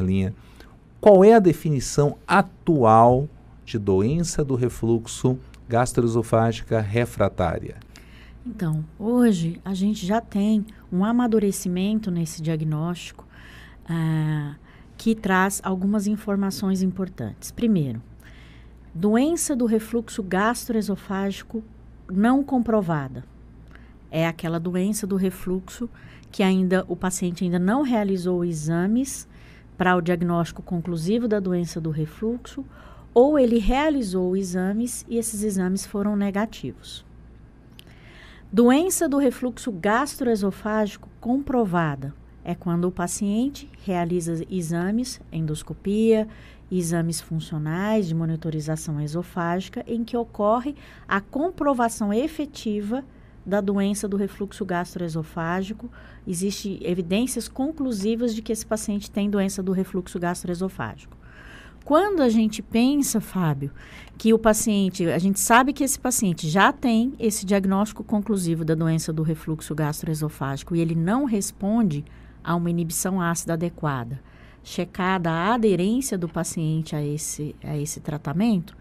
linha. Qual é a definição atual de doença do refluxo gastroesofágica refratária? Então, hoje a gente já tem um amadurecimento nesse diagnóstico ah, que traz algumas informações importantes. Primeiro, doença do refluxo gastroesofágico não comprovada. É aquela doença do refluxo que ainda o paciente ainda não realizou exames para o diagnóstico conclusivo da doença do refluxo ou ele realizou exames e esses exames foram negativos. Doença do refluxo gastroesofágico comprovada é quando o paciente realiza exames, endoscopia, exames funcionais de monitorização esofágica, em que ocorre a comprovação efetiva da doença do refluxo gastroesofágico. Existem evidências conclusivas de que esse paciente tem doença do refluxo gastroesofágico. Quando a gente pensa, Fábio, que o paciente, a gente sabe que esse paciente já tem esse diagnóstico conclusivo da doença do refluxo gastroesofágico e ele não responde a uma inibição ácida adequada, checada a aderência do paciente a esse, a esse tratamento,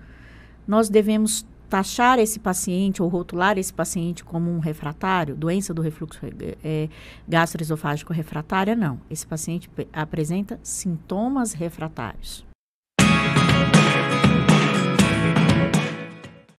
nós devemos taxar esse paciente ou rotular esse paciente como um refratário, doença do refluxo eh, é, gastroesofágico refratária, não. Esse paciente apresenta sintomas refratários.